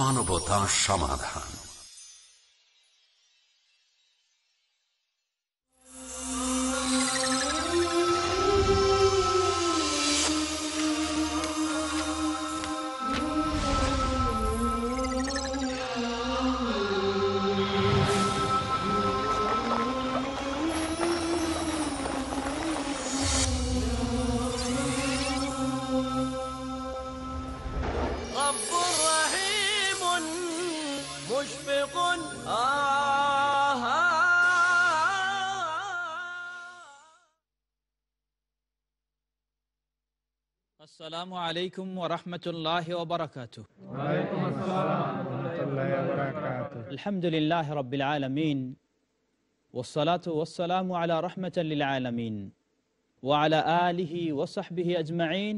মানবতা সমাধান আসসালামু আলাইকুম ওয়া রাহমাতুল্লাহি ওয়া বারাকাতুহু ওয়া আলাইকুম আসসালাম ওয়া রাহমাতুল্লাহি ওয়া বারাকাতুহু আলহামদুলিল্লাহি রাব্বিল আলামিন ওয়াস সালাতু ওয়াস সালামু আলা রাহমাতাল লিল আলামিন ওয়া আলা আলিহি ওয়া সাহবিহি আজমাইন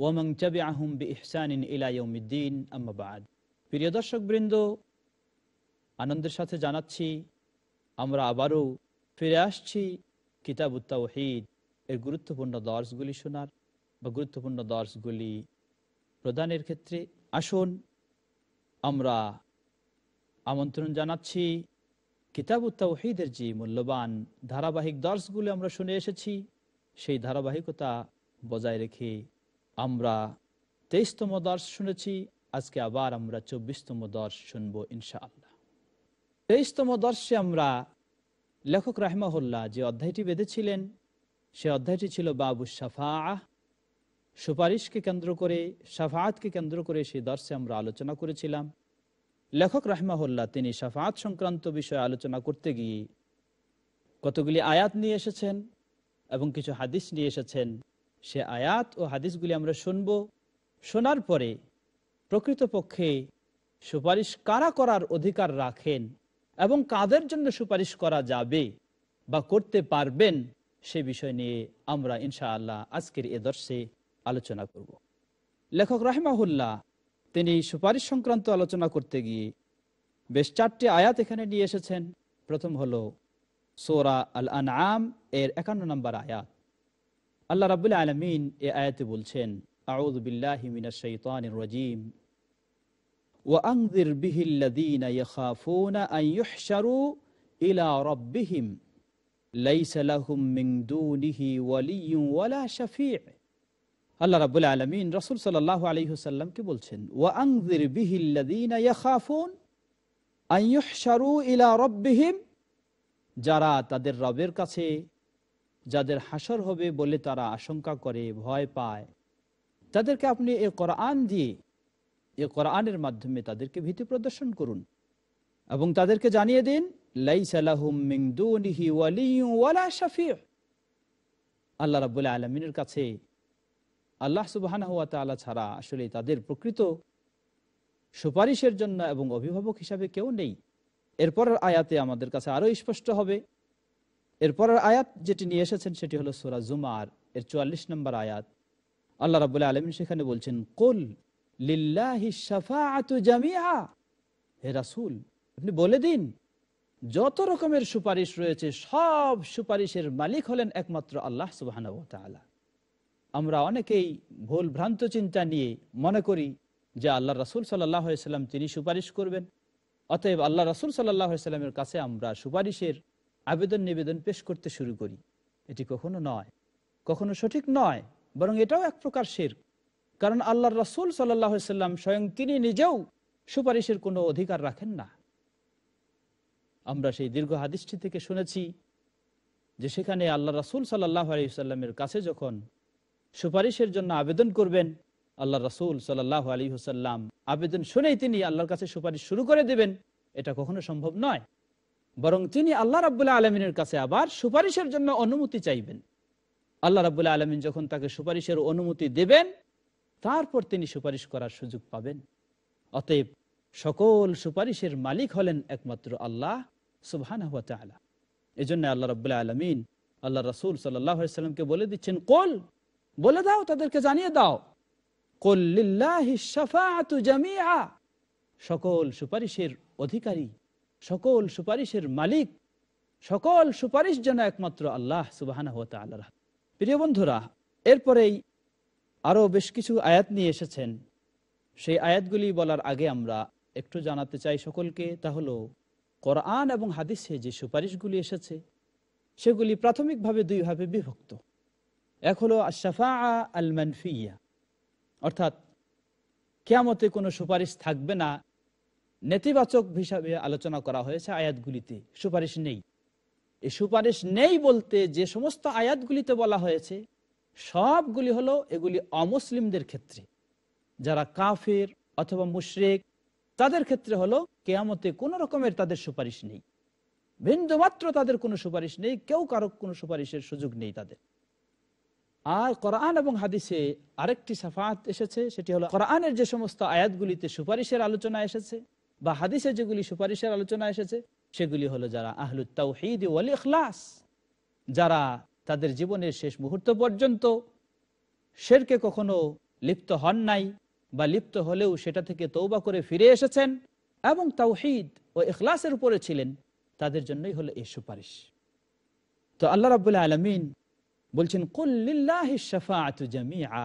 ওয়া মান তাবিআহুম বিইহসানিন ইলা ইয়াউমিদ্দিন আম্মা বা'দ প্রিয় দর্শকবৃন্দ আনন্দের সাথে জানাচ্ছি আমরা আবারো ফিরে আসছি কিতাবুত তাওহীদ এর গুরুত্বপূর্ণ দর্শগুলি শোনার বা গুরুত্বপূর্ণ দর্শগুলি প্রদানের ক্ষেত্রে আসুন আমরা আমন্ত্রণ জানাচ্ছি কিতাব উত্তাহিদের যে মূল্যবান ধারাবাহিক দর্শগুলি আমরা শুনে এসেছি সেই ধারাবাহিকতা বজায় রেখে আমরা তেইশতম দর্শ শুনেছি আজকে আবার আমরা চব্বিশতম দর্শ শুনব ইনশা আল্লাহ তেইশতম দর্শে আমরা লেখক রাহমাহুল্লাহ যে অধ্যায়টি বেঁধেছিলেন সে অধ্যায়টি ছিল বাবু সাফা সুপারিশকে কেন্দ্র করে সাফাতকে কেন্দ্র করে সেই দর্শে আমরা আলোচনা করেছিলাম লেখক রাহমাহুল্লাহ তিনি সাফাত সংক্রান্ত বিষয়ে আলোচনা করতে গিয়ে কতগুলি আয়াত নিয়ে এসেছেন এবং কিছু হাদিস নিয়ে এসেছেন সে আয়াত ও হাদিসগুলি আমরা শুনব শোনার পরে প্রকৃতপক্ষে সুপারিশ কারা করার অধিকার রাখেন এবং কাদের জন্য সুপারিশ করা যাবে বা করতে পারবেন সে বিষয় নিয়ে আমরা ইনশাআল্লাহ আজকের এ দর্শে আলোচনা করব লেখক রাহেমাহুল্লাহ তিনি সুপারিশ সংক্রান্ত আলোচনা করতে গিয়ে বেশ চারটি আয়াত এখানে নিয়ে এসেছেন প্রথম হল সোরা আল আনাম এর একান্ন নম্বর আয়াত আল্লাহ রাবুল আলমিন এ আয়াতে বলছেন আউদ وأنذر به الذين يخافون أن يحشروا إلى ربهم ليس لهم من دونه ولي ولا شفيع আল্লাহ রাবুল আলমিন রসুল সাল্লাহ আলহিহসাল্লামকে বলছেন ওয়াংজির বিহিল্লাফুন আইয়ুহশারু ইলা রব্বিহিম যারা তাদের রবের কাছে যাদের হাসর হবে বলে তারা আশঙ্কা করে ভয় পায় তাদেরকে আপনি এ কোরআন দিয়ে এ কোরআনের মাধ্যমে তাদেরকে ভীতি প্রদর্শন করুন এবং তাদেরকে জানিয়ে দিন ওয়ালা আল্লাহ রাবুল আলমিনের কাছে আল্লাহ সুবাহানা হুয়া তালা ছাড়া আসলে তাদের প্রকৃত সুপারিশের জন্য এবং অভিভাবক হিসাবে কেউ নেই এরপরের আয়াতে আমাদের কাছে আরও স্পষ্ট হবে এরপরের আয়াত যেটি নিয়ে এসেছেন সেটি হলো সোরা জুমার এর চুয়াল্লিশ নম্বর আয়াত আল্লাহ রাবুল আলম সেখানে বলছেন কোল জামিয়া হে রাসুল আপনি বলে দিন যত রকমের সুপারিশ রয়েছে সব সুপারিশের মালিক হলেন একমাত্র আল্লাহ সুবাহ আমরা অনেকেই ভুল ভ্রান্ত চিন্তা নিয়ে মনে করি যে আল্লাহ রসুল সাল্লাম তিনি সুপারিশ করবেন অতএব আল্লাহ রসুল সাল্লাহামের কাছে আমরা সুপারিশের আবেদন নিবেদন পেশ করতে শুরু করি এটি কখনো নয় কখনো সঠিক নয় বরং এটাও এক প্রকার শের কারণ আল্লাহ রসুল সাল্লাহাম স্বয়ং তিনি নিজেও সুপারিশের কোনো অধিকার রাখেন না আমরা সেই দীর্ঘ হাদিসটি থেকে শুনেছি যে সেখানে আল্লাহ রাসুল সাল্লাহ আলিয়াল্লামের কাছে যখন সুপারিশের জন্য আবেদন করবেন আল্লাহ রসুল সাল আলী হুসাল্লাম আবেদন শুনেই তিনি আল্লাহর কাছে সুপারিশ শুরু করে দেবেন এটা কখনো সম্ভব নয় বরং তিনি আল্লাহ রাবুল্লাহ আলমিনের কাছে আবার সুপারিশের জন্য অনুমতি চাইবেন আল্লাহ রাবুল্লাহ আলমিন যখন তাকে সুপারিশের অনুমতি দেবেন তারপর তিনি সুপারিশ করার সুযোগ পাবেন অতএব সকল সুপারিশের মালিক হলেন একমাত্র আল্লাহ সুবহান এই জন্য আল্লাহ রবাহ আলমিন আল্লাহ রসুল সাল্লাহ সাল্লামকে বলে দিচ্ছেন কল বলে দাও তাদেরকে জানিয়ে দাও সকল সুপারিশের অধিকারী সকল সুপারিশের মালিক সকল সুপারিশ যেন একমাত্র আল্লাহ সুবাহ প্রিয় বন্ধুরা এরপরেই আরও বেশ কিছু আয়াত নিয়ে এসেছেন সেই আয়াতগুলি বলার আগে আমরা একটু জানাতে চাই সকলকে তা হলো কোরআন এবং হাদিসে যে সুপারিশগুলি এসেছে সেগুলি প্রাথমিকভাবে দুইভাবে বিভক্ত এক হলো আশাফা আল মানফিয়া অর্থাৎ কেয়ামতে কোনো সুপারিশ থাকবে না নেতিবাচক হিসাবে আলোচনা করা হয়েছে আয়াতগুলিতে সুপারিশ নেই এই সুপারিশ নেই বলতে যে সমস্ত আয়াতগুলিতে বলা হয়েছে সবগুলি হলো এগুলি অমুসলিমদের ক্ষেত্রে যারা কাফের অথবা মুশরেক তাদের ক্ষেত্রে হলো কেয়ামতে কোনো রকমের তাদের সুপারিশ নেই বিন্দুমাত্র তাদের কোনো সুপারিশ নেই কেউ কারো কোনো সুপারিশের সুযোগ নেই তাদের আর কোরআন এবং হাদিসে আরেকটি সাফাত এসেছে সেটি হলো কোরআনের যে সমস্ত আয়াতগুলিতে সুপারিশের আলোচনা এসেছে বা হাদিসে যেগুলি সুপারিশের আলোচনা এসেছে সেগুলি হলো যারা আহলুত তাওহিদ ইখলাস যারা তাদের জীবনের শেষ মুহূর্ত পর্যন্ত শেরকে কখনো লিপ্ত হন নাই বা লিপ্ত হলেও সেটা থেকে তৌবা করে ফিরে এসেছেন এবং তাওহিদ ও ইখলাসের উপরে ছিলেন তাদের জন্যই হলো এই সুপারিশ তো আল্লাহ রাবুল্লাহ আলমিন বলছেন কল্লিল্লাহ শাফাআতু জামিআ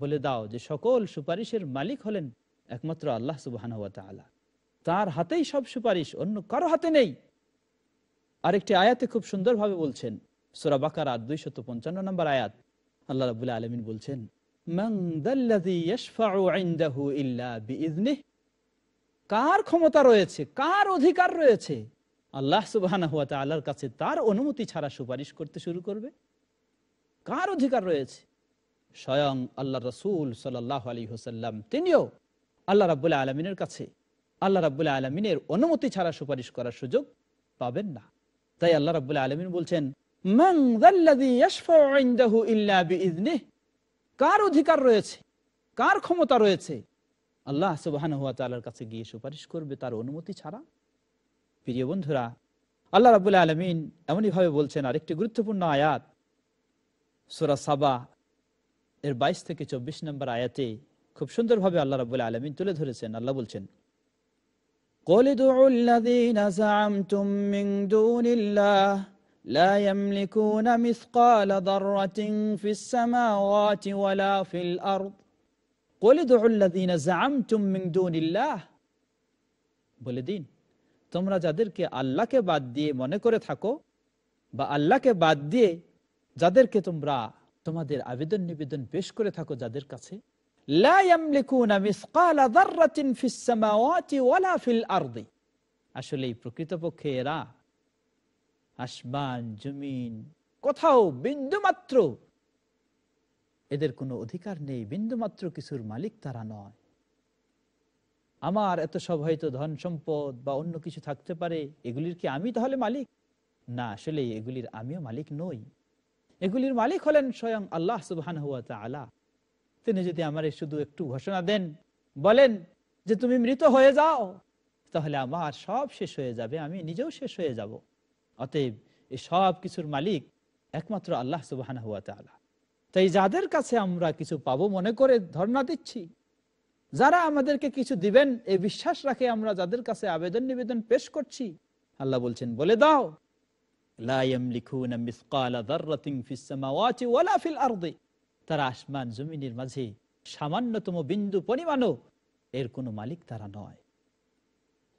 বলে দাও যে সকল সুপারিশের মালিক হলেন একমাত্র আল্লাহ সুবহানাহু ওয়া তাআলা তার হাতেই সব সুপারিশ অন্য কারো হাতে নেই আরেকটি আয়াতে খুব সুন্দরভাবে বলছেন সূরা দুইশত পঞ্চান্ন নম্বর আয়াত আল্লাহ রাব্বুল আলামিন বলছেন মান দাল্লাযী ইয়াশফাউ ইনদাহু কার ক্ষমতা রয়েছে কার অধিকার রয়েছে আল্লাহ সুবহানাহু ওয়া কাছে তার অনুমতি ছাড়া সুপারিশ করতে শুরু করবে কার অধিকার রয়েছে স্বয়ং আল্লাহ রসুল সাল্লাহ আলী হুসাল্লাম তিনিও আল্লাহ রাবুল্লাহ আলমিনের কাছে আল্লাহ রাবুল্লাহ আলমিনের অনুমতি ছাড়া সুপারিশ করার সুযোগ পাবেন না তাই আল্লাহ রাবুল্লাহ আলমিন বলছেন কার অধিকার রয়েছে কার ক্ষমতা রয়েছে আল্লাহ সুবাহর হুয়া কাছে গিয়ে সুপারিশ করবে তার অনুমতি ছাড়া প্রিয় বন্ধুরা আল্লাহ রাবুল্লাহ আলমিন এমনই ভাবে বলছেন আরেকটি গুরুত্বপূর্ণ আয়াত সুরা সাবা এর বাইশ থেকে চব্বিশ নম্বর আয়াতে খুব সুন্দরভাবে আল্লাহ রাবুল আলমিন তুলে ধরেছেন আল্লাহ বলছেন قل ادعوا الذين زعمتم من دون الله لا يملكون مثقال ذرة في السماوات ولا في الأرض قل ادعوا الذين زعمتم من دون الله বলে দিন তোমরা যাদেরকে আল্লাহকে বাদ দিয়ে মনে করে থাকো বা আল্লাহকে বাদ দিয়ে যাদেরকে তোমরা তোমাদের আবেদন নিবেদন পেশ করে থাকো যাদের কাছে আসলে প্রকৃতপক্ষে এরা আসমান জমিন কোথাও বিন্দুমাত্র এদের কোনো অধিকার নেই বিন্দুমাত্র কিছুর মালিক তারা নয় আমার এত সব হয়তো ধন সম্পদ বা অন্য কিছু থাকতে পারে এগুলির কি আমি তাহলে মালিক না আসলে এগুলির আমিও মালিক নই এগুলির মালিক হলেন স্বয়ং আল্লাহ সুবহান হুয়া তালা তিনি যদি আমার শুধু একটু ঘোষণা দেন বলেন যে তুমি মৃত হয়ে যাও তাহলে আমার সব শেষ হয়ে যাবে আমি নিজেও শেষ হয়ে যাব অতএব এই সব কিছুর মালিক একমাত্র আল্লাহ সুবাহান হুয়া তালা তাই যাদের কাছে আমরা কিছু পাবো মনে করে ধর্ণা দিচ্ছি যারা আমাদেরকে কিছু দিবেন এই বিশ্বাস রাখে আমরা যাদের কাছে আবেদন নিবেদন পেশ করছি আল্লাহ বলছেন বলে দাও লা ইয়ামলিকুনা মিসকালা যাররাতিন ফিস সামাওয়াতি ওয়ালা ফিল আরদি তারা আসমান জমিনের মাঝে সামান্যতম বিন্দু পরিমাণও এর মালিক তারা নয়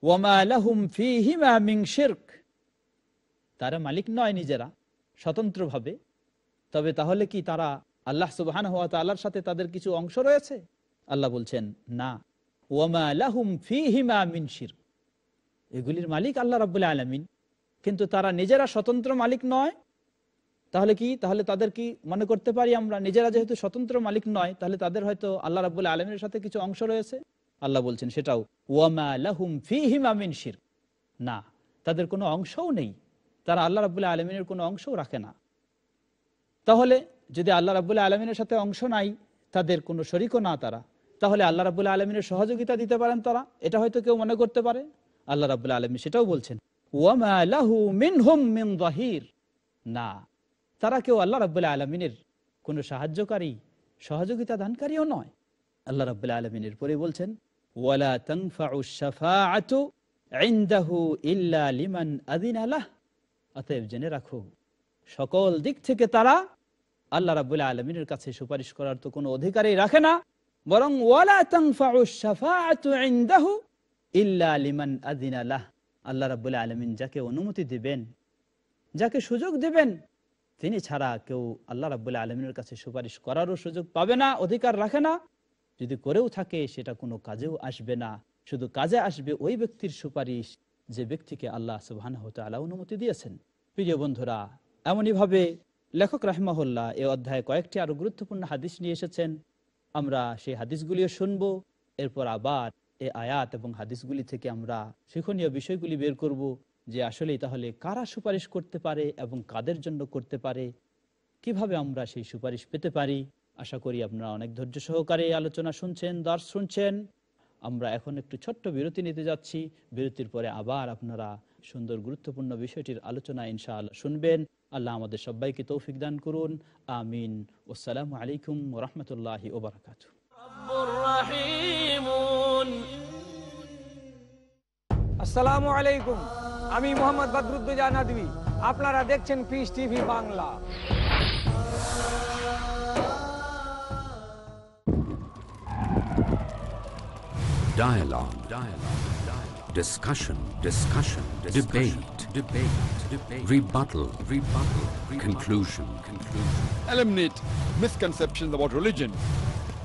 ওয়ামা লাহুম ফিহিমা মিন তারা মালিক নয় নিজেরা স্বতন্ত্রভাবে তবে তাহলে কি তারা আল্লাহ সুবহান হওয়া তাল্লার সাথে তাদের কিছু অংশ রয়েছে আল্লাহ বলছেন না ওয়ামা লাহুম ফিহিমা মিন শিরক এগুলির মালিক আল্লাহ রাবুল্লাহ আলমিন কিন্তু তারা নিজেরা স্বতন্ত্র মালিক নয় তাহলে কি তাহলে তাদের কি মনে করতে পারি আমরা নিজেরা যেহেতু স্বতন্ত্র মালিক নয় তাহলে তাদের হয়তো আল্লাহ রাবুল আলমের সাথে কিছু অংশ রয়েছে আল্লাহ বলছেন সেটাও ওয়ামালাহুম শির না তাদের কোনো অংশও নেই তারা আল্লাহ রাবুল্লাহ আলমিনের কোনো অংশও রাখে না তাহলে যদি আল্লাহ রাবুল্লাহ আলমিনের সাথে অংশ নাই তাদের কোনো শরিকও না তারা তাহলে আল্লাহ রাবুল্লাহ আলমিনের সহযোগিতা দিতে পারেন তারা এটা হয়তো কেউ মনে করতে পারে আল্লাহ রাবুল্লাহ আলমী সেটাও বলছেন ওয়ামা লাহু মিনহুম মিন জাহির না তারা কেউ আল্লাহ রাবুল্লাহ আলমিনের কোন সাহায্যকারী সহযোগিতা দানকারীও নয় আল্লাহ রাবুল্লাহ আলমিনের পরে বলছেন ওয়ালা তংফাউ ইনদাহু ইল্লা লিমান আদিন আলাহ অতএব জেনে রাখো সকল দিক থেকে তারা আল্লাহ রাবুল্লাহ আলমিনের কাছে সুপারিশ করার তো কোনো অধিকারই রাখে না বরং ওয়ালা তংফাউ ইনদাহু ইল্লা লিমান আদিন আল্লাহ আল্লাহ রাবুল আলমিন যাকে অনুমতি দিবেন যাকে সুযোগ দিবেন তিনি ছাড়া কেউ আল্লাহ রাবুল আলমিনের কাছে সুপারিশ করারও সুযোগ পাবে না অধিকার রাখে না যদি করেও থাকে সেটা কোনো কাজেও আসবে না শুধু কাজে আসবে ওই ব্যক্তির সুপারিশ যে ব্যক্তিকে আল্লাহ সুবাহান হতালা অনুমতি দিয়েছেন প্রিয় বন্ধুরা এমনইভাবে লেখক রাহমাহুল্লাহ এ অধ্যায়ে কয়েকটি আরো গুরুত্বপূর্ণ হাদিস নিয়ে এসেছেন আমরা সেই হাদিসগুলিও শুনবো এরপর আবার এই আয়াত এবং হাদিসগুলি থেকে আমরা শিক্ষণীয় বিষয়গুলি বের করব যে আসলে তাহলে কারা সুপারিশ করতে পারে এবং কাদের জন্য করতে পারে কিভাবে আমরা সেই সুপারিশ পেতে পারি আশা করি আপনারা অনেক ধৈর্য সহকারে আলোচনা শুনছেন দর্শ শুনছেন আমরা এখন একটু ছোট্ট বিরতি নিতে যাচ্ছি বিরতির পরে আবার আপনারা সুন্দর গুরুত্বপূর্ণ বিষয়টির আলোচনা ইনশাল শুনবেন আল্লাহ আমাদের সবাইকে তৌফিক দান করুন আমিন ওসালাম আলাইকুম রহমতুল্লাহ ওবরাকাত আসসালামু আলাইকুম আমি মোহাম্মদ বদরুদ্দোজা নাদমি আপনারা দেখছেন Peace TV Bangla dialogue discussion discussion debate debate debate rebuttal rebuttal conclusion conclusion eliminate misconception about religion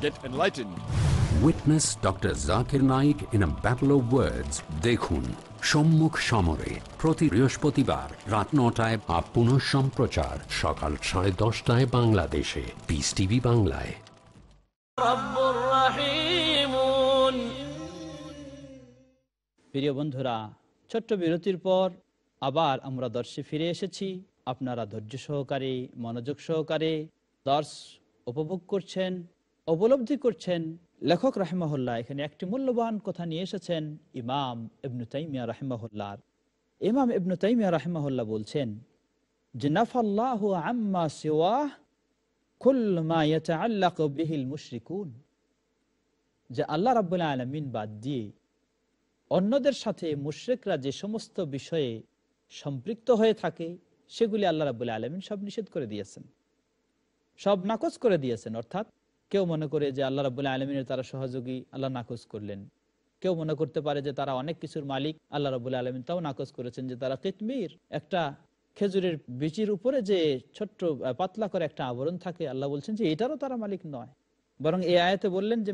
get enlightened witness doctor Zakir Naik in a battle of words দেখুন সম্মুখ সমরে প্রতি বৃহস্পতিবার রাত নটায় বা পুনঃ সম্প্রচার সকাল সাড়ে দশটায় বাংলাদেশে পিস টিভি বাংলায় প্রিয় বন্ধুরা ছোট্ট বিরতির পর আবার আমরা দর্শে ফিরে এসেছি আপনারা ধৈর্য সহকারে মনোযোগ সহকারে দর্শ উপভোগ করছেন উপলব্ধি করছেন লেখক রাহেমাহুল্লাহ এখানে একটি মূল্যবান কথা নিয়ে এসেছেন ইমাম ইবনু তাইমিয়া রাহেমাহুল্লাহর ইমাম ইবনু তাইমিয়া রাহেমাহুল্লাহ বলছেন যে নাফাল্লাহ আম্মা সিওয়াহ আল্লাহ রাবুল্লাহ আলমিন বাদ দিয়ে অন্যদের সাথে মুশ্রিকরা যে সমস্ত বিষয়ে সম্পৃক্ত হয়ে থাকে সেগুলি আল্লাহ রাবুল আলমিন সব নিষেধ করে দিয়েছেন সব নাকচ করে দিয়েছেন অর্থাৎ কেউ মনে করে যে আল্লাহ রাবুল্লাহ আলমিনের তারা সহযোগী আল্লাহ নাকচ করলেন কেউ মনে করতে পারে যে তারা অনেক কিছুর মালিক আল্লাহ রাবুল্লাহ আলমিন তাও নাকচ করেছেন যে তারা কিতমির একটা খেজুরের বিচির উপরে যে ছোট্ট পাতলা করে একটা আবরণ থাকে আল্লাহ বলছেন যে এটারও তারা মালিক নয় বরং এ আয়তে বললেন যে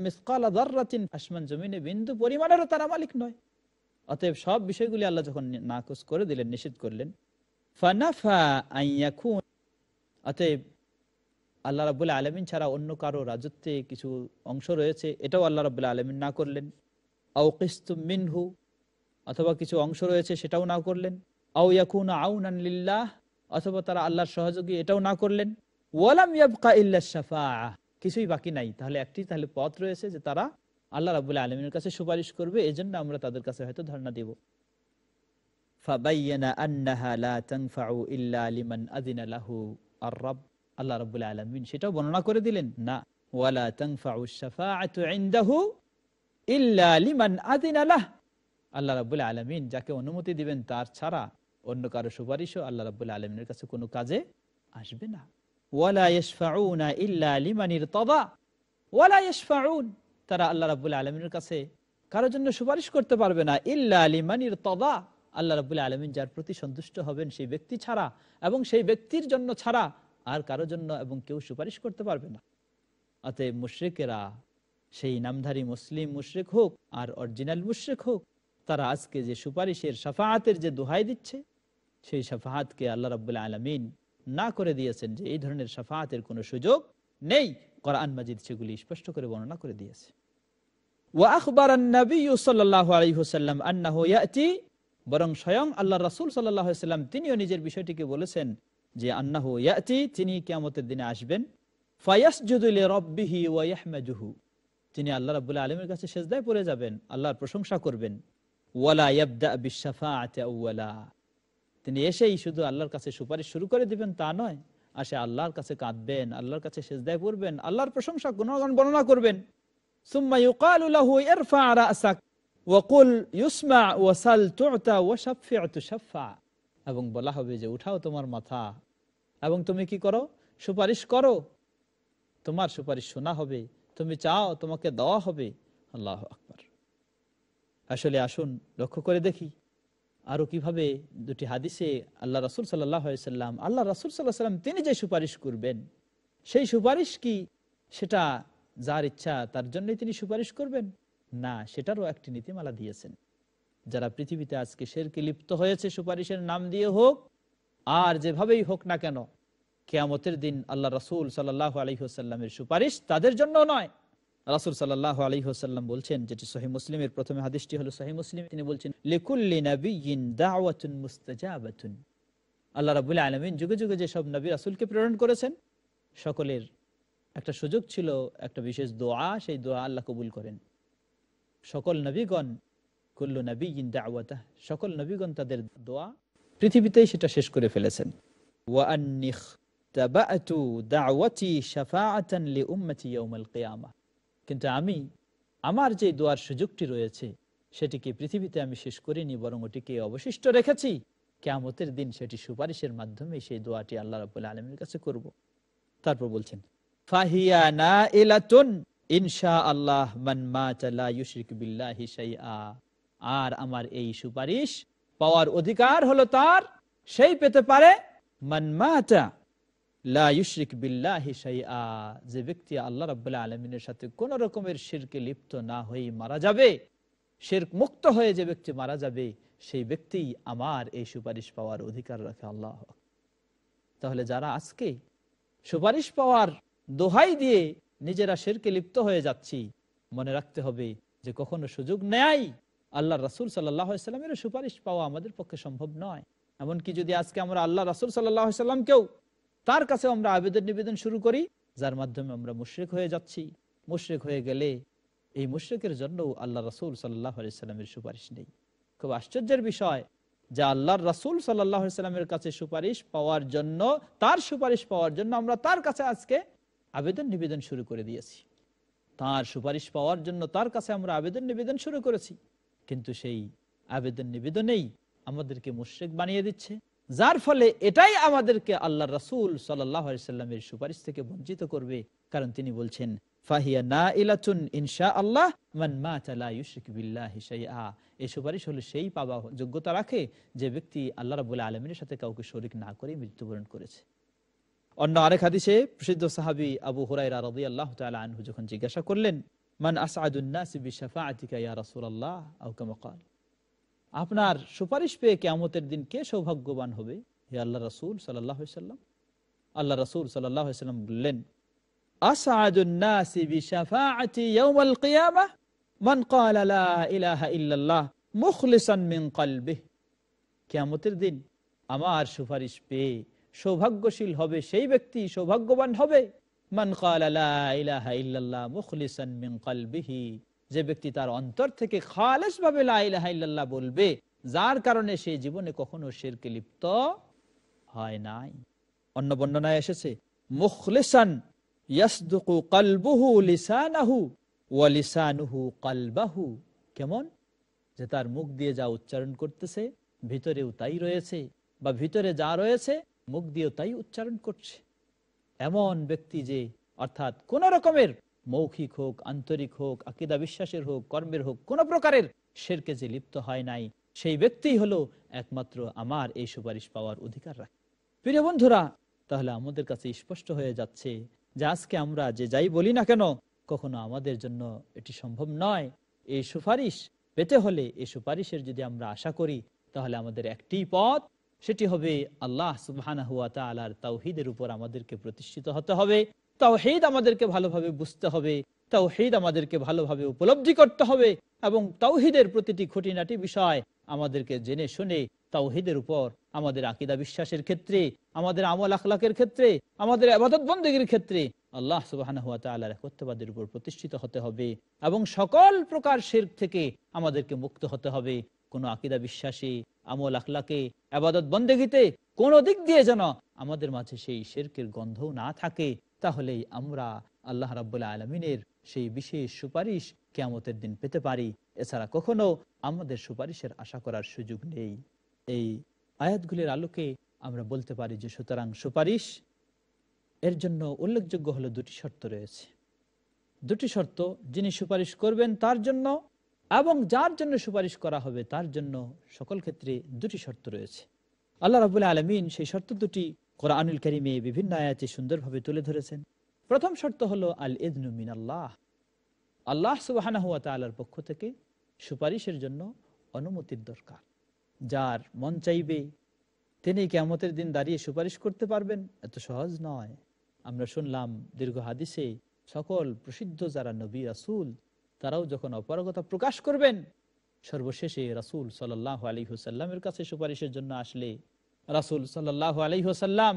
আসমান জমিনে বিন্দু পরিমাণেরও তারা মালিক নয় অতএব সব বিষয়গুলি আল্লাহ যখন নাকচ করে দিলেন নিষেধ করলেন ফানাফা আইয়াকুন অতএব আল্লাহ রাবুল্লাহ আলমিন ছাড়া অন্য কারো রাজত্বে কিছু অংশ রয়েছে এটাও আল্লাহ রাবুল্লাহ আলমিন না করলেন আউকিস্তু মিনহু অথবা কিছু অংশ রয়েছে সেটাও না করলেন আউ ইয়াকুন আউন আনলিল্লাহ অথবা তারা আল্লাহর সহযোগী এটাও না করলেন ওয়ালাম ইয়াবকা ইল্লা শাফা কিছুই বাকি নাই তাহলে একটি তাহলে পথ রয়েছে যে তারা আল্লাহ রাবুল্লাহ আলমিনের কাছে সুপারিশ করবে এই জন্য আমরা তাদের কাছে হয়তো ধারণা দেব আন্নাহা লা তানফাউ ইল্লা লিমান আযিনা লাহু আর الرب আল্লাহ রবুল্লা আলমিন সেটাও বর্ণনা করে দিলেন না ওয়ালা লিমান আল্লাহ রাবুল আলমিন যাকে অনুমতি দিবেন তার ছাড়া অন্য কারো সুপারিশও আল্লাহ রাবুল আলমিনের কাছে কোনো কাজে আসবে না ওয়ালা ইল্লা ওয়ালা তারা আলমিনের কাছে কারোর জন্য সুপারিশ করতে পারবে না ইল্লা তদা আল্লাহ রাবুল আলমিন যার প্রতি সন্তুষ্ট হবেন সেই ব্যক্তি ছাড়া এবং সেই ব্যক্তির জন্য ছাড়া আর কারোর জন্য এবং কেউ সুপারিশ করতে পারবে না অতএব মুশ্রিকেরা সেই নামধারী মুসলিম মুশ্রিক হোক আর অরিজিনাল মুশ্রিক হোক তারা আজকে যে সুপারিশের সাফাহাতের যে দোহাই দিচ্ছে সেই সাফাহাতকে আল্লাহ রাবুল্লাহ আলমিন না করে দিয়েছেন যে এই ধরনের সাফাহাতের কোনো সুযোগ নেই কোরআন মাজিদ সেগুলি স্পষ্ট করে বর্ণনা করে দিয়েছে বরং স্বয়ং আল্লাহ রাসুল সাল্লাম তিনিও নিজের বিষয়টিকে বলেছেন যে আন্নাহু ইয়াতি তিনি কিয়ামতের দিনে আসবেন ফায়াসজুদুলি রব্বিহি ওয়াহমেজুহু তিনি আল্লাহ রাবুল্লাহ আলমের কাছে সেজদায় পড়ে যাবেন আল্লাহর প্রশংসা করবেন ওয়ালা ইয়াবদা বিশাফা আতাউলা তিনি এসেই শুধু আল্লাহর কাছে সুপারিশ শুরু করে দিবেন তা নয় আর আল্লাহর কাছে কাঁদবেন আল্লাহর কাছে সেজদায় পড়বেন আল্লাহর প্রশংসা গুণগান বর্ণনা করবেন সুম্মা ইউকালু লাহু ইরফা রাসাক ওয়াকুল ইউসমা ওয়াসাল তুতা ওয়াশাফি'তু শাফা এবং বলা হবে যে উঠাও তোমার মাথা এবং তুমি কি করো সুপারিশ করো তোমার সুপারিশ শোনা হবে তুমি চাও তোমাকে দেওয়া হবে আল্লাহ আকবর আসলে আসুন লক্ষ্য করে দেখি আরো কিভাবে দুটি হাদিসে আল্লাহ রাসুল সাল্লাম আল্লাহ রাসুল সাল্লাম তিনি যে সুপারিশ করবেন সেই সুপারিশ কি সেটা যার ইচ্ছা তার জন্যই তিনি সুপারিশ করবেন না সেটারও একটি নীতিমালা দিয়েছেন যারা পৃথিবীতে আজকে শেরকে লিপ্ত হয়েছে সুপারিশের নাম দিয়ে হোক আর যেভাবেই হোক না কেন কেয়ামতের দিন আল্লাহ রাসুল সাল্লাহ আলহিহসাল্লামের সুপারিশ তাদের জন্য নয় রাসুল সাল্লাহ আলী হোসাল্লাম বলছেন যেটি সহি মুসলিমের প্রথমে হাদিসটি হল সহি মুসলিম তিনি বলছেন লিকুল্লি আল্লাহ রাবুল আলমিন যুগে যুগে যেসব নবী রাসুলকে প্রেরণ করেছেন সকলের একটা সুযোগ ছিল একটা বিশেষ দোয়া সেই দোয়া আল্লাহ কবুল করেন সকল নবীগণ কুল্লু দাওয়াতা সকল নবীগণ তাদের দোয়া পৃথিবীতেই সেটা শেষ করে ফেলেছেন কিন্তু আমি আমার যে দোয়ার সুযোগটি রয়েছে সেটিকে পৃথিবীতে আমি শেষ করিনি বরং ওটিকে অবশিষ্ট রেখেছি কেমতের দিন সেটি সুপারিশের মাধ্যমে সেই দোয়াটি আল্লাহ রাবুল আলমের কাছে করব তারপর বলছেন ফাহিয়া না ইনশা আল্লাহ মান মা চালা বিল্লাহি আর আমার এই সুপারিশ পাওয়ার অধিকার হলো তার সেই পেতে পারে যে ব্যক্তি আল্লাহ রাবুল্লাহ আলমিনের সাথে কোন রকমের শিরকে লিপ্ত না হয়ে মারা যাবে শির্ক মুক্ত হয়ে যে ব্যক্তি মারা যাবে সেই ব্যক্তি আমার এই সুপারিশ পাওয়ার অধিকার রাখে আল্লাহ তাহলে যারা আজকে সুপারিশ পাওয়ার দোহাই দিয়ে নিজেরা শেরকে লিপ্ত হয়ে যাচ্ছি মনে রাখতে হবে যে কখনো সুযোগ নেয় আল্লাহ রাসুল সাল্লাহামের সুপারিশ পাওয়া আমাদের পক্ষে সম্ভব নয় এমনকি যদি আজকে আমরা আল্লাহ রাসুল কেউ তার কাছে আমরা আবেদন নিবেদন শুরু করি যার মাধ্যমে আমরা মুশ্রেক হয়ে যাচ্ছি মুশ্রেক হয়ে গেলে এই মুশ্রেকের জন্য আল্লাহ রাসুল সাল্লাহ সুপারিশ নেই খুব আশ্চর্যের বিষয় যে আল্লাহর রাসুল সাল্লাহামের কাছে সুপারিশ পাওয়ার জন্য তার সুপারিশ পাওয়ার জন্য আমরা তার কাছে আজকে আবেদন নিবেদন শুরু করে দিয়েছি তার সুপারিশ পাওয়ার জন্য তার কাছে আমরা আবেদন নিবেদন শুরু করেছি কিন্তু সেই আবেদন নিবেদনেই আমাদেরকে মুশ্রেক বানিয়ে দিচ্ছে যার ফলে এটাই আমাদেরকে আল্লাহ রাসুল সাল্লামের সুপারিশ থেকে বঞ্চিত করবে কারণ তিনি বলছেন সেই যোগ্যতা রাখে যে ব্যক্তি আল্লাহ সাথে কাউকে শরিক না করে করেছে অন্য আরেক প্রসিদ্ধ আবু আল্লাহ জিজ্ঞাসা করলেন মান আসাদ উন্নাস বিশাফাআতিকা ইয়া রাসূলুল্লাহ আও কামা ক্বাল আপনার সুপারিশ পেয়ে কিয়ামতের দিন কে সৌভাগ্যবান হবে হে আল্লাহ রাসূল সাল্লাল্লাহু আলাইহি সাল্লাম আল্লাহ রাসূল সাল্লাল্লাহু আলাইহি সাল্লাম বললেন আসাদুন নাস বিশাফাআতি ইয়াউমাল কিয়ামাহ মান ক্বালা লা ইলাহা ইল্লাল্লাহ মুখলিসান মিন কলবিহি কিয়ামতের দিন আমার সুপারিশ পেয়ে সৌভাগ্যশীল হবে সেই ব্যক্তি সৌভাগ্যবান হবে যে ব্যক্তি তার অন্তর থেকে খালেস ভাবে লাহ বলবে যার কারণে সে জীবনে কখনো শেরকে লিপ্ত হয় নাই অন্য বর্ণনায় এসেছে মুখলিসান ওয়া কালবাহু কেমন যে তার মুখ দিয়ে যা উচ্চারণ করতেছে ভিতরেও তাই রয়েছে বা ভিতরে যা রয়েছে মুখ দিয়েও তাই উচ্চারণ করছে এমন ব্যক্তি যে অর্থাৎ কোন রকমের মৌখিক হোক আন্তরিক হোক আকিদা বিশ্বাসের হোক কর্মের হোক কোন প্রকারের সেরকে যে লিপ্ত হয় নাই সেই ব্যক্তি হলো একমাত্র আমার এই সুপারিশ পাওয়ার অধিকার রাখে প্রিয় বন্ধুরা তাহলে আমাদের কাছে স্পষ্ট হয়ে যাচ্ছে যে আজকে আমরা যে যাই বলি না কেন কখনো আমাদের জন্য এটি সম্ভব নয় এই সুপারিশ পেতে হলে এই সুপারিশের যদি আমরা আশা করি তাহলে আমাদের একটি পথ সেটি হবে আল্লাহ সুবহান হুয়া তালার তাওহিদের উপর আমাদেরকে প্রতিষ্ঠিত হতে হবে তাওহিদ আমাদেরকে ভালোভাবে বুঝতে হবে তাওহিদ আমাদেরকে ভালোভাবে উপলব্ধি করতে হবে এবং তাওহিদের প্রতিটি খুঁটিনাটি বিষয় আমাদেরকে জেনে শুনে তাওহিদের উপর আমাদের আকিদা বিশ্বাসের ক্ষেত্রে আমাদের আমল আখলাকের ক্ষেত্রে আমাদের আবাদত বন্দীগীর ক্ষেত্রে আল্লাহ সুবাহান হুয়া তালার একত্রবাদের উপর প্রতিষ্ঠিত হতে হবে এবং সকল প্রকার শের থেকে আমাদেরকে মুক্ত হতে হবে কোনো আকিদা বিশ্বাসী আমল আখলাকে আবাদত বন্দেগিতে কোন দিক দিয়ে যেন আমাদের মাঝে সেই শেরকের গন্ধও না থাকে তাহলেই আমরা আল্লাহ রাবুল্লাহ আলমিনের সেই বিশেষ সুপারিশ কেমতের দিন পেতে পারি এছাড়া কখনো আমাদের সুপারিশের আশা করার সুযোগ নেই এই আয়াতগুলির আলোকে আমরা বলতে পারি যে সুতরাং সুপারিশ এর জন্য উল্লেখযোগ্য হলো দুটি শর্ত রয়েছে দুটি শর্ত যিনি সুপারিশ করবেন তার জন্য এবং যার জন্য সুপারিশ করা হবে তার জন্য সকল ক্ষেত্রে দুটি শর্ত রয়েছে আল্লাহ রাবুল্লাহ আলমিন সেই শর্ত দুটি কোরআনুল করিমে বিভিন্ন আয়াতে সুন্দরভাবে তুলে ধরেছেন প্রথম শর্ত হলো আল ইদনু মিন আল্লাহ আল্লাহ সুবাহানা হুয়া পক্ষ থেকে সুপারিশের জন্য অনুমতির দরকার যার মন চাইবে তিনি কেমতের দিন দাঁড়িয়ে সুপারিশ করতে পারবেন এত সহজ নয় আমরা শুনলাম দীর্ঘ হাদিসে সকল প্রসিদ্ধ যারা নবী রাসুল তারাও যখন অপারগতা প্রকাশ করবেন সর্বশেষে রাসুল সাল আলী হুসাল্লামের কাছে সুপারিশের জন্য আসলে রাসুল সাল্লাহ আলী হুসাল্লাম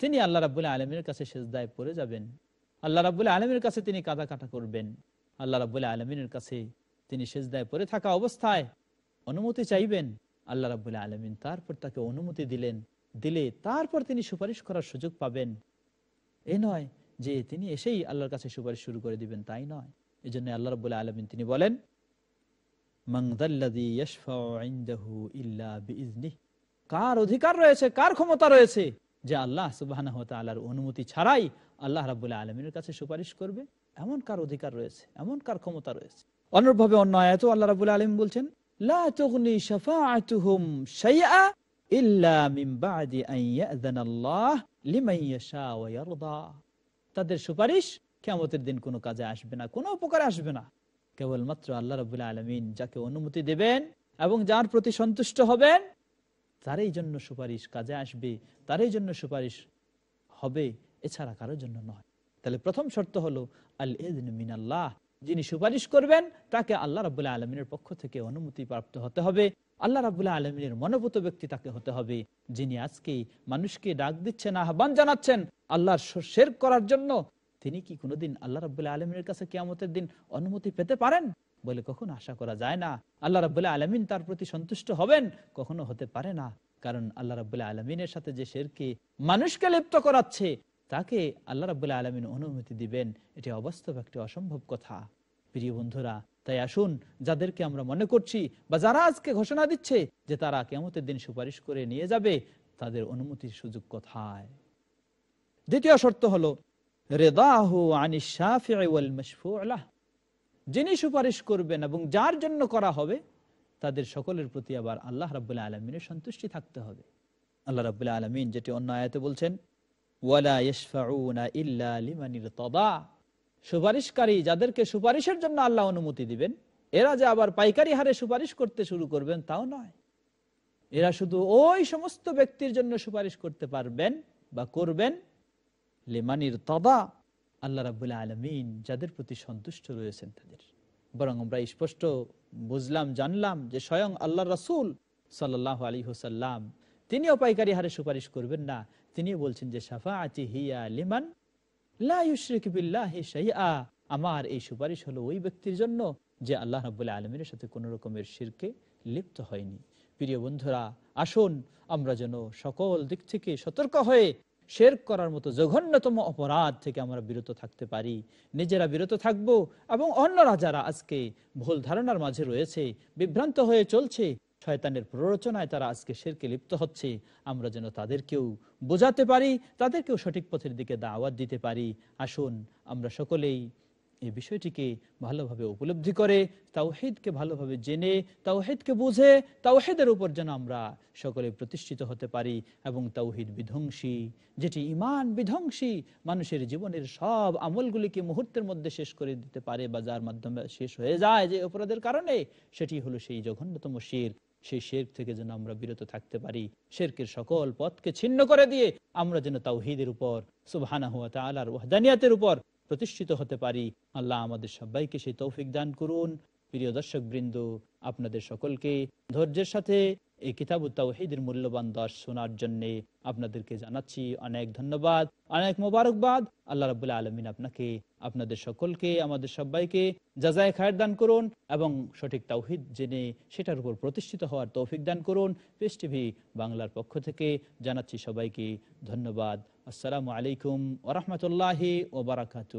তিনি আল্লাহ রাবুল আলমের কাছে সেজদায় পড়ে যাবেন আল্লাহ রাবুল আলমের কাছে তিনি কাদা কাটা করবেন আল্লাহ রাবুল আলমিনের কাছে তিনি সেজদায় পড়ে থাকা অবস্থায় অনুমতি চাইবেন আল্লাহ রাবুল আলমিন তারপর তাকে অনুমতি দিলেন দিলে তারপর তিনি সুপারিশ করার সুযোগ পাবেন এ নয় যে তিনি এসেই আল্লাহর কাছে সুপারিশ শুরু করে দিবেন তাই নয় এই জন্য আল্লাহ রবুল্লা আলমিন তিনি বলেন কার অধিকার রয়েছে কার ক্ষমতা রয়েছে যে আল্লাহ সুবাহ অনুমতি ছাড়াই আল্লাহ রাবুল্লাহ আলমিনের কাছে সুপারিশ করবে এমন কার অধিকার রয়েছে এমন কার ক্ষমতা রয়েছে অনুরূপভাবে অন্য আয়ত আল্লাহ রাবুল্লাহ আলম বলছেন তাদের সুপারিশ কেমতের দিন কোনো কাজে আসবে না কোনো উপকার আসবে না কেবলমাত্র আল্লাহ রবুল্লা আলমিন যাকে অনুমতি দেবেন এবং যার প্রতি সন্তুষ্ট হবেন তারই জন্য সুপারিশ কাজে আসবে তারই জন্য সুপারিশ হবে এছাড়া কারোর জন্য নয় তাহলে প্রথম শর্ত হলো আল এদিন আল্লাহ যিনি সুপারিশ করবেন তাকে আল্লাহ রবুল্লাহ আলমিনের পক্ষ থেকে অনুমতি প্রাপ্ত হতে হবে আল্লাহ রাবুল্লাহ আলমিনের মনোভূত ব্যক্তি তাকে হতে হবে যিনি আজকে মানুষকে ডাক দিচ্ছেন আহ্বান জানাচ্ছেন আল্লাহর শের করার জন্য তিনি কি কোনোদিন আল্লাহ রবাহ আলমিনের কাছে কেয়ামতের দিন অনুমতি পেতে পারেন বলে কখনো আশা করা যায় না আল্লাহ রবাহ আলমিন তার প্রতি সন্তুষ্ট হবেন কখনো হতে পারে না কারণ আল্লাহ রাবুল্লাহ আলমিনের সাথে যে শেরকে মানুষকে লিপ্ত করাচ্ছে তাকে আল্লাহ রাবুল্লাহ আলমিন অনুমতি দিবেন এটি অবাস্তব একটি অসম্ভব কথা প্রিয় বন্ধুরা তাই আসুন যাদেরকে আমরা মনে করছি বা যারা আজকে ঘোষণা দিচ্ছে যে তারা কেমতের দিন সুপারিশ করে নিয়ে যাবে তাদের অনুমতির সুযোগ কোথায় দ্বিতীয় শর্ত হলো রেদাহু যিনি সুপারিশ করবেন এবং যার জন্য করা হবে তাদের সকলের প্রতি আবার আল্লাহ রাবুল্লাহ আলমিনের সন্তুষ্টি থাকতে হবে আল্লাহ রাবুল্লাহ আলমিন যেটি অন্য আয়াতে বলছেন ওয়ালা ইল্লা সুপারিশকারী যাদেরকে সুপারিশের জন্য আল্লাহ অনুমতি দিবেন এরা যে আবার পাইকারি হারে সুপারিশ করতে শুরু করবেন তাও নয় এরা শুধু ওই সমস্ত ব্যক্তির জন্য সুপারিশ করতে পারবেন বা করবেন লেমানির তদা আল্লাহ রাবুল আলমিন যাদের প্রতি সন্তুষ্ট রয়েছেন তাদের বরং আমরা স্পষ্ট বুঝলাম জানলাম যে স্বয়ং আল্লাহ রাসুল সাল্লাহ আলী হোসাল্লাম তিনি অপায়কারী হারে সুপারিশ করবেন না তিনি বলছেন যে সাফা আতি হিয়া লিমান আমার এই সুপারিশ হলো ওই ব্যক্তির জন্য যে আল্লাহ রবুল্লাহ আলমিনের সাথে কোন রকমের শিরকে লিপ্ত হয়নি প্রিয় বন্ধুরা আসুন আমরা যেন সকল দিক থেকে সতর্ক হয়ে শের করার মতো জঘন্যতম অপরাধ থেকে আমরা বিরত থাকতে পারি নিজেরা বিরত থাকব এবং অন্যরা যারা আজকে ভুল ধারণার মাঝে রয়েছে বিভ্রান্ত হয়ে চলছে শয়তানের প্ররোচনায় তারা আজকে শেরকে লিপ্ত হচ্ছে আমরা যেন তাদেরকেও বোঝাতে পারি তাদেরকেও সঠিক পথের দিকে দাওয়াত দিতে পারি আসুন আমরা সকলেই এই বিষয়টিকে ভালোভাবে উপলব্ধি করে তাওহিদকে ভালোভাবে জেনে তাওহিদকে বুঝে তাওহিদের উপর যেন আমরা সকলে প্রতিষ্ঠিত হতে পারি এবং তাওহিদ বিধ্বংসী যেটি ইমান বিধ্বংসী মানুষের জীবনের সব আমলগুলিকে মুহূর্তের মধ্যে শেষ করে দিতে পারে বা যার মাধ্যমে শেষ হয়ে যায় যে অপরাধের কারণে সেটি হলো সেই জঘন্যতম শির সেই শের থেকে যেন আমরা বিরত থাকতে পারি শেরকের সকল পথকে ছিন্ন করে দিয়ে আমরা যেন তাওহিদের উপর হুয়া আলার ওয়াহদানিয়াতের উপর প্রতিষ্ঠিত হতে পারি আল্লাহ আমাদের সবাইকে সেই তৌফিক দান করুন প্রিয় দর্শক বৃন্দ আপনাদের সকলকে ধৈর্যের সাথে এই কিতাব তাওহিদের মূল্যবান দশ শোনার জন্য আপনাদেরকে জানাচ্ছি অনেক ধন্যবাদ অনেক মোবারকবাদ আল্লাহ রাবুল্লাহ আলমিন আপনাকে আপনাদের সকলকে আমাদের সবাইকে যাজায় খায়ের দান করুন এবং সঠিক তাওহিদ জেনে সেটার উপর প্রতিষ্ঠিত হওয়ার তৌফিক দান করুন পেস টিভি বাংলার পক্ষ থেকে জানাচ্ছি সবাইকে ধন্যবাদ আসসালামু আলাইকুম ওরহমতুল্লাহি ওবরাকাতু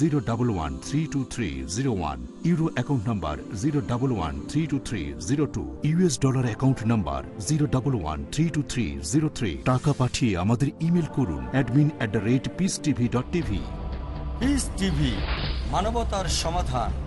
zero double one three two three zero one euro account number zero double one three two three zero two US dollar account number zero double one three two three zero three টাকা পাঠিয়ে আমাদের email করুন admin at the rate Peace TV dot TV Peace TV মানবতার সমাধান